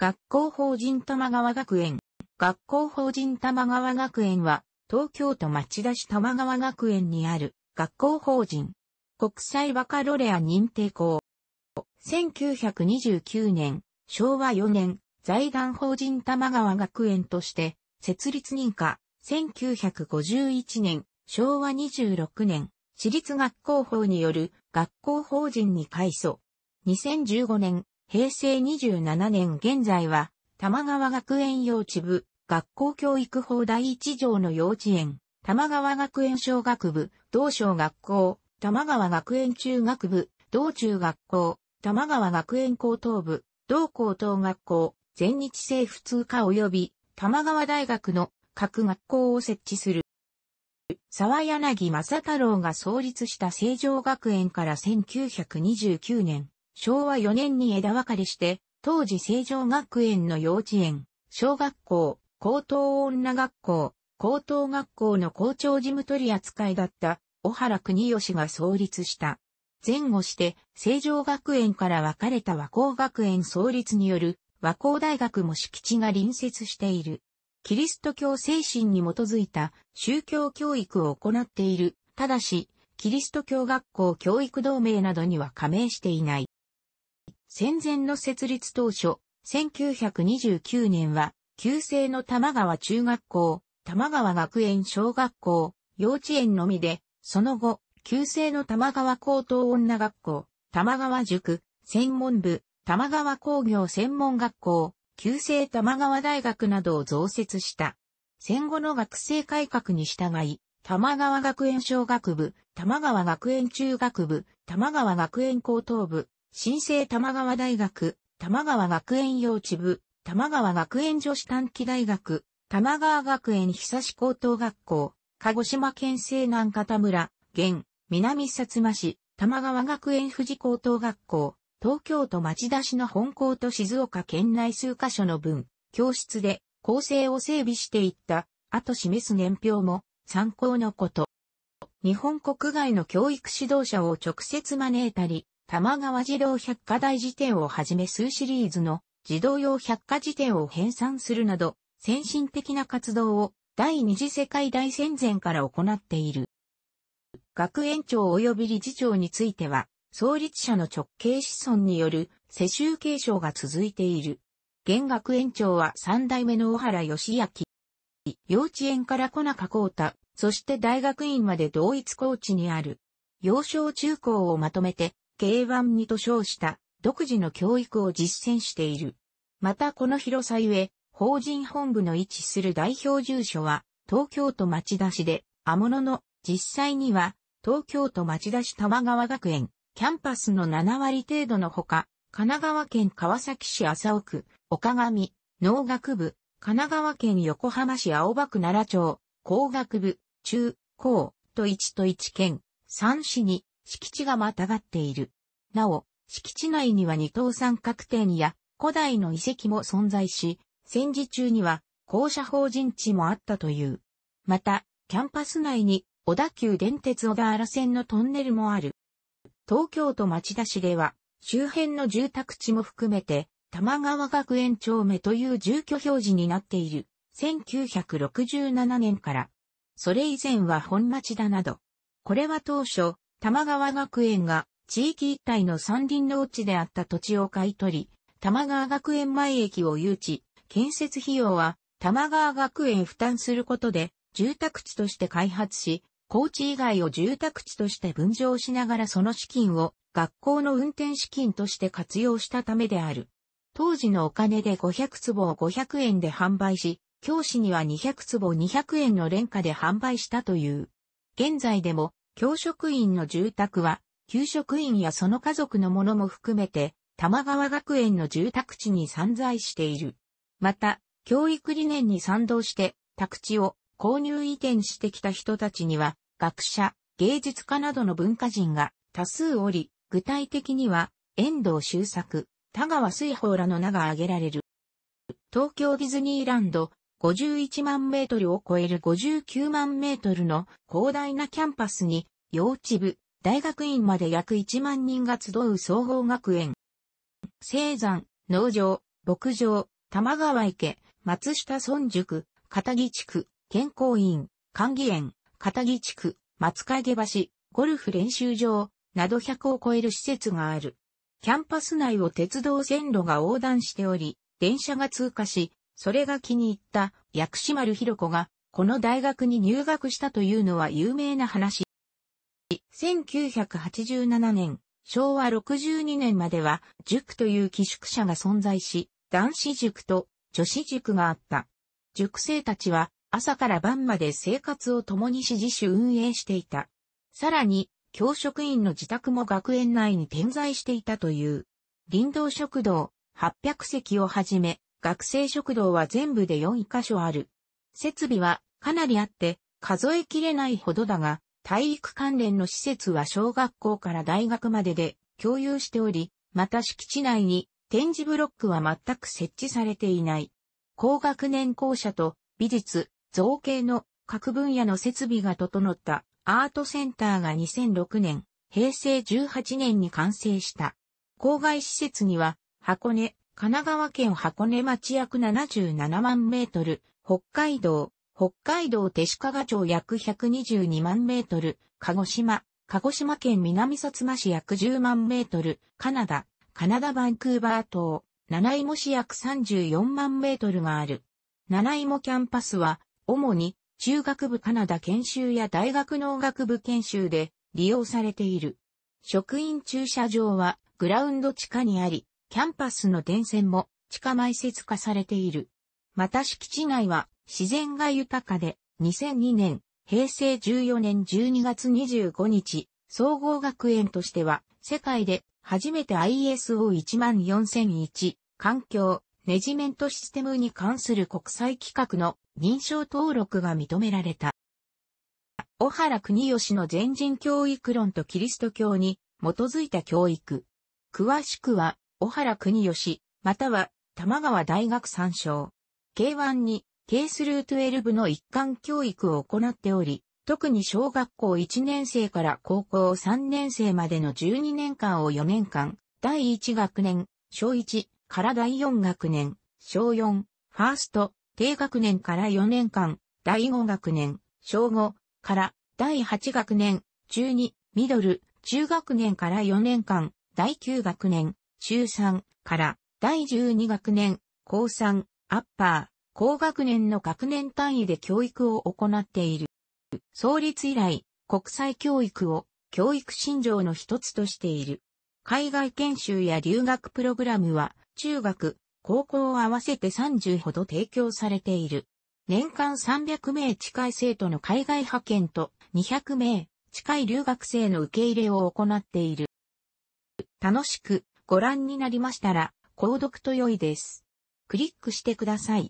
学校法人玉川学園。学校法人玉川学園は、東京都町田市玉川学園にある学校法人。国際バカロレア認定校。1929年、昭和4年、財団法人玉川学園として、設立認可。1951年、昭和26年、私立学校法による学校法人に改装。2015年、平成27年現在は、玉川学園幼稚部、学校教育法第1条の幼稚園、玉川学園小学部、同小学校、玉川学園中学部、同中学校、玉川学園高等部、同高等学校、全日制普通科及び、玉川大学の各学校を設置する。沢柳正太郎が創立した成城学園から1929年、昭和4年に枝分かれして、当時成城学園の幼稚園、小学校、高等女学校、高等学校の校長事務取扱いだった小原国義が創立した。前後して、成城学園から分かれた和光学園創立による和光大学も敷地が隣接している。キリスト教精神に基づいた宗教教育を行っている。ただし、キリスト教学校教育同盟などには加盟していない。戦前の設立当初、1929年は、旧制の玉川中学校、玉川学園小学校、幼稚園のみで、その後、旧制の玉川高等女学校、玉川塾、専門部、玉川工業専門学校、旧制玉川大学などを増設した。戦後の学生改革に従い、玉川学園小学部、玉川学園中学部、玉川学園高等部、新生玉川大学、玉川学園幼稚部、玉川学園女子短期大学、玉川学園久志高等学校、鹿児島県西南方村、現、南薩摩市、玉川学園富士高等学校、東京都町田市の本校と静岡県内数カ所の分、教室で構成を整備していった、あと示す年表も参考のこと。日本国外の教育指導者を直接招いたり、玉川児童百科大辞典をはじめ数シリーズの児童用百科辞典を編纂するなど、先進的な活動を第二次世界大戦前から行っている。学園長及び理事長については、創立者の直系子孫による世襲継承が続いている。現学園長は三代目の小原義明。幼稚園から小中光太、そして大学院まで同一高チにある。幼少中高をまとめて K1 にと称した独自の教育を実践している。またこの広さゆえ、法人本部の位置する代表住所は東京都町田市で、あものの実際には東京都町田市玉川学園、キャンパスの7割程度のほか、神奈川県川崎市麻生区、岡上、農学部、神奈川県横浜市青葉区奈良町、工学部、中、高、と1と1県、3市に敷地がまたがっている。なお、敷地内には二等三角点や古代の遺跡も存在し、戦時中には校舎法人地もあったという。また、キャンパス内に小田急電鉄小田原線のトンネルもある。東京都町田市では、周辺の住宅地も含めて、玉川学園町目という住居表示になっている。1967年から。それ以前は本町田など。これは当初、玉川学園が地域一帯の山林農地であった土地を買い取り、玉川学園前駅を誘致、建設費用は玉川学園負担することで住宅地として開発し、高地以外を住宅地として分譲しながらその資金を学校の運転資金として活用したためである。当時のお金で500坪を500円で販売し、教師には200坪200円の廉価で販売したという。現在でも教職員の住宅は、給食員やその家族のものも含めて、玉川学園の住宅地に散在している。また、教育理念に賛同して、宅地を購入移転してきた人たちには、学者、芸術家などの文化人が多数おり、具体的には、遠藤周作、田川水宝らの名が挙げられる。東京ディズニーランド、51万メートルを超える59万メートルの広大なキャンパスに幼稚部、大学院まで約1万人が集う総合学園。青山、農場、牧場、玉川池、松下村塾、片木地区、健康院、管理園、片木地区、松陰橋、ゴルフ練習場、など100を超える施設がある。キャンパス内を鉄道線路が横断しており、電車が通過し、それが気に入った薬師丸ひろ子が、この大学に入学したというのは有名な話。1987年、昭和62年までは、塾という寄宿舎が存在し、男子塾と女子塾があった。塾生たちは、朝から晩まで生活を共にし自主運営していた。さらに、教職員の自宅も学園内に点在していたという。林道食堂、800席をはじめ、学生食堂は全部で4カ所ある。設備はかなりあって、数えきれないほどだが、体育関連の施設は小学校から大学までで共有しており、また敷地内に展示ブロックは全く設置されていない。高学年校舎と美術、造形の各分野の設備が整ったアートセンターが2006年、平成18年に完成した。郊外施設には箱根、神奈川県箱根町約77万メートル、北海道、北海道手鹿賀町約122万メートル、鹿児島、鹿児島県南薩摩市約10万メートル、カナダ、カナダバンクーバー島、七芋市約34万メートルがある。七芋キャンパスは、主に中学部カナダ研修や大学農学部研修で利用されている。職員駐車場はグラウンド地下にあり、キャンパスの電線も地下埋設化されている。また敷地内は自然が豊かで、2002年、平成14年12月25日、総合学園としては、世界で初めて ISO14001 環境ネジメントシステムに関する国際規格の認証登録が認められた。小原国義の全人教育論とキリスト教に基づいた教育。詳しくは、小原国義、または、玉川大学参照。K1 に、ケースルー12の一貫教育を行っており、特に小学校1年生から高校3年生までの12年間を4年間、第1学年、小1から第4学年、小4、ファースト、低学年から4年間、第5学年、小5から第8学年、中2、ミドル、中学年から4年間、第9学年、中3から第12学年、高3、アッパー、高学年の学年単位で教育を行っている。創立以来、国際教育を教育信条の一つとしている。海外研修や留学プログラムは中学、高校を合わせて30ほど提供されている。年間300名近い生徒の海外派遣と200名近い留学生の受け入れを行っている。楽しくご覧になりましたら、購読と良いです。クリックしてください。